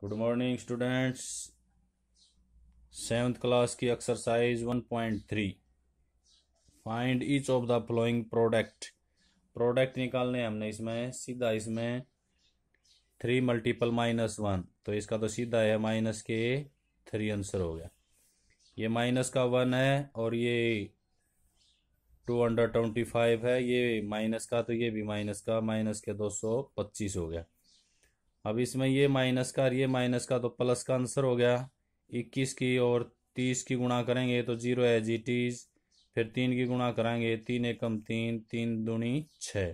good morning students seventh class की exercise 1.3 find each of the following product product निकालने हमने इसमें सीधा इसमें थ्री मल्टीपल माइनस वन तो इसका तो सीधा है माइनस के थ्री आंसर हो गया ये माइनस का वन है और ये टू हंड्रेड ट्वेंटी फाइव है ये माइनस का तो ये भी माइनस का माइनस के दो सौ पच्चीस हो गया अब इसमें ये माइनस का और ये माइनस का तो प्लस का आंसर हो गया इक्कीस की और तीस की गुणा करेंगे तो जीरो है जी टीज फिर तीन की गुणा कराएंगे तीन एकम तीन तीन दूनी छः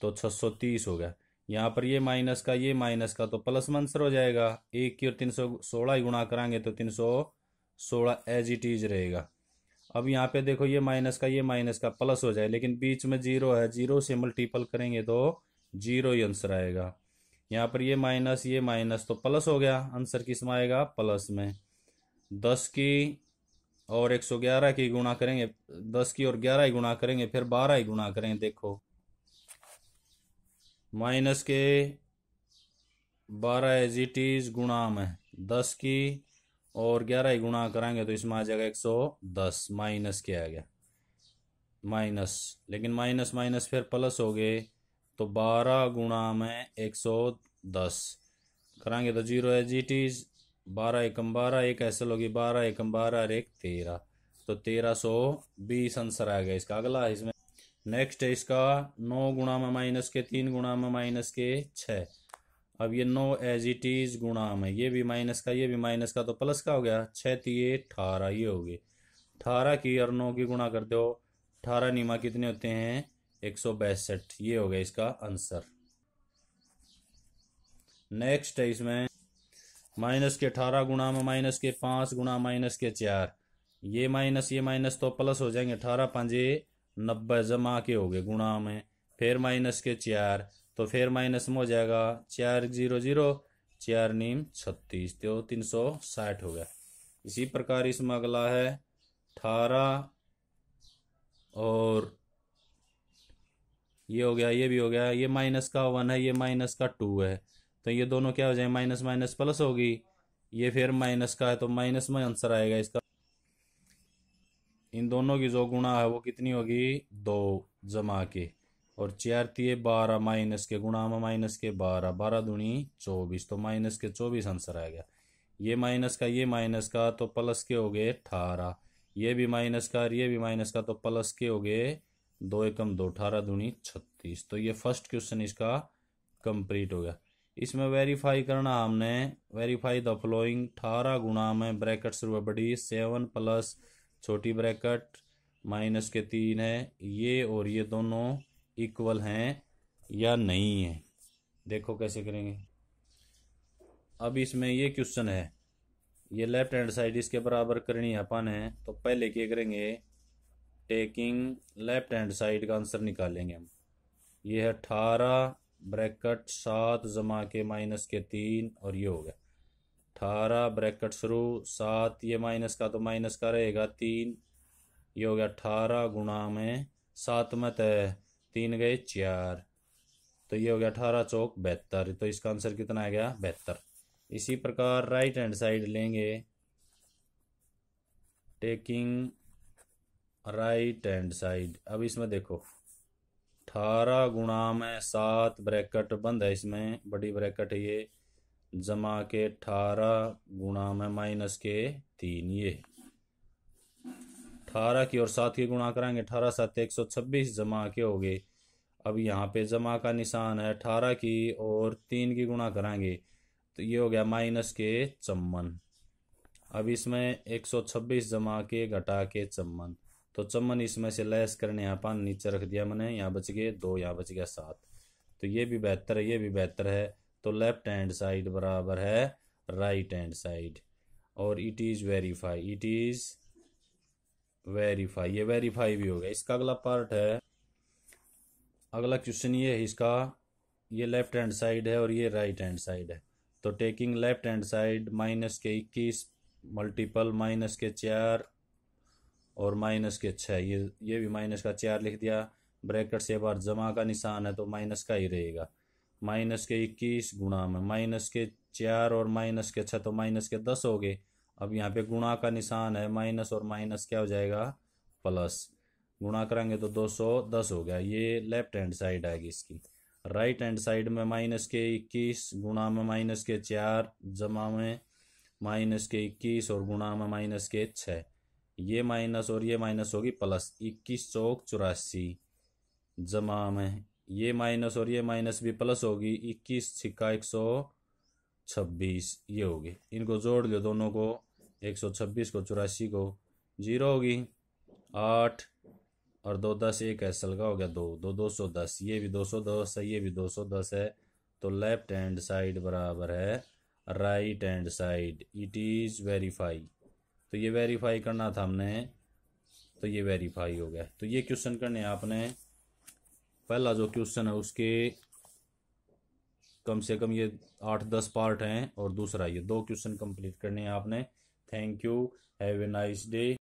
तो छः सौ तीस हो गया यहाँ पर ये माइनस का ये माइनस का तो प्लस में आंसर हो जाएगा एक की और तीन सौ सोलह ही गुणा कराएंगे तो तीन सौ सोलह एज इट इज रहेगा अब यहाँ पे देखो ये माइनस का ये माइनस का प्लस हो जाए लेकिन बीच में जीरो है जीरो से मल्टीपल करेंगे तो जीरो ही आंसर आएगा यहाँ पर ये माइनस ये माइनस तो प्लस हो गया आंसर किस में आएगा प्लस में दस की और एक सौ ग्यारह की गुणा करेंगे दस की और ग्यारह ही गुणा करेंगे फिर बारह ही गुणा करेंगे देखो माइनस के बारह एज इट इज गुणा में दस की और ग्यारह ही गुणा कराएंगे तो इसमें आ जाएगा एक सौ दस माइनस के आ गया माइनस लेकिन माइनस माइनस फिर प्लस हो गए तो बारह गुणा में एक सौ दस करेंगे तो जीरो है जी टीज बारह एकम बारह एक ऐसे लोगी बारह एकम बारह और एक तेरह तो तेरह सौ बीस आंसर आ गया इसका अगला इसमें नेक्स्ट है इसका नौ गुणा में माइनस के तीन गुणा में माइनस के छः अब ये नौ एज इट इज गुणा में ये भी माइनस का ये भी माइनस का तो प्लस का हो गया छः तीय अठारह ये हो गए अठारह की और नौ की गुणा कर दो अठारह नीमा कितने होते हैं एक सौ बैसठ ये हो गया इसका आंसर नेक्स्ट है इसमें माइनस के अठारह गुणा में माइनस के पांच गुणा माइनस के चार ये माइनस ये माइनस तो प्लस हो जाएंगे अठारह पाँचे नब्बे जमा के हो गए गुणा में फिर माइनस के चार तो फिर माइनस में हो जाएगा चार जीरो जीरो चार नीम छत्तीस तो तीन सौ साठ हो गया इसी प्रकार इसमें अगला है अठारह और ये हो गया ये भी हो गया ये माइनस का वन है ये माइनस का टू है तो ये दोनों क्या हो जाए माइनस माइनस प्लस होगी ये फिर माइनस का है तो माइनस में आंसर आएगा इसका इन दोनों की जो गुणा है वो कितनी होगी दो जमा के और छियारती है बारह माइनस के गुणा में माइनस के बारह बारह दूनी चौबीस तो माइनस के चौबीस आंसर आ गया ये माइनस का ये माइनस का तो प्लस के हो गए अठारह ये भी माइनस का और ये भी माइनस का तो प्लस के हो गए दो एकम दो अठारह दूनी छत्तीस तो ये फर्स्ट क्वेश्चन इसका कंप्लीट हो गया इसमें वेरीफाई करना हमने वेरीफाई द फ्लोइंग अठारह गुणा में ब्रैकेट शुरू है बड़ी सेवन प्लस छोटी ब्रैकेट माइनस के तीन है ये और ये दोनों इक्वल हैं या नहीं है देखो कैसे करेंगे अब इसमें ये क्वेश्चन है ये लेफ्ट हैंड साइड इसके बराबर करनी है अपन है तो पहले क्या करेंगे टेकिंग लेफ्ट हैंड साइड का आंसर निकालेंगे हम ये है अठारह ब्रैकेट सात जमा के माइनस के तीन और ये हो गया अठारह ब्रैकेट शुरू सात ये माइनस का तो माइनस का रहेगा तीन ये हो गया अठारह गुणा में सात में तय तो तीन गए चार तो ये हो गया अठारह चौक बेहतर तो इसका आंसर कितना आ गया बेहतर इसी प्रकार राइट हैंड साइड लेंगे टेकिंग राइट हैंड साइड अब इसमें देखो अठारह गुणा में सात ब्रैकेट बंद है इसमें बड़ी ब्रैकेट ये जमा के अठारह गुणा में माइनस के तीन ये अठारह की और सात की गुणा कराएंगे अठारह सात एक सौ छब्बीस जमा के हो गए अब यहाँ पे जमा का निशान है अठारह की और तीन की गुणा कराएंगे तो ये हो गया माइनस के चम्मन अब इसमें एक सौ छब्बीस जमा के घटा के चम्मन तो चमन इसमें से लेस करने यहाँ पान नीचे रख दिया मैंने यहाँ बच गए दो यहाँ बच गया सात तो ये भी बेहतर है ये भी बेहतर है तो लेफ्ट हैंड साइड बराबर है राइट हैंड साइड और it is verify it is verify ये वेरीफाई भी हो गया इसका अगला पार्ट है अगला क्वेश्चन ये है इसका ये लेफ्ट हैंड साइड है और ये राइट हैंड साइड है तो taking left hand side minus के इक्कीस मल्टीपल माइनस के चार और माइनस के छः अच्छा ये ये भी माइनस का चार लिख दिया ब्रैकेट से बार जमा का निशान है तो माइनस का ही रहेगा माइनस के इक्कीस गुणा में माइनस के चार और माइनस के छः तो माइनस के दस हो गए अब यहाँ पे गुणा का निशान है माइनस और माइनस क्या हो जाएगा प्लस गुणा करेंगे तो दो सौ दस हो गया ये लेफ्ट हैंड साइड आएगी इसकी राइट हैंड साइड में माइनस के इक्कीस गुणा में माइनस के चार जमा में माइनस के इक्कीस और गुणा में माइनस के छः ये माइनस और ये माइनस होगी प्लस इक्कीस चौक चौरासी जमा में ये माइनस और ये माइनस भी प्लस होगी इक्कीस छिक्का एक सौ छब्बीस ये होगी इनको जोड़ लो दोनों को एक सौ छब्बीस को चौरासी को जीरो होगी आठ और दो दस एक एसल का हो गया दो दो दो सौ दस ये भी दो सौ दस है ये भी दो सौ दस है तो लेफ्ट हैंड साइड बराबर है right hand side it is verify तो ये वेरीफाई करना था हमने तो ये वेरीफाई हो गया तो ये क्वेश्चन करने आपने पहला जो क्वेश्चन है उसके कम से कम ये आठ दस पार्ट हैं और दूसरा ये दो क्वेश्चन कंप्लीट करने हैं आपने thank you have a nice day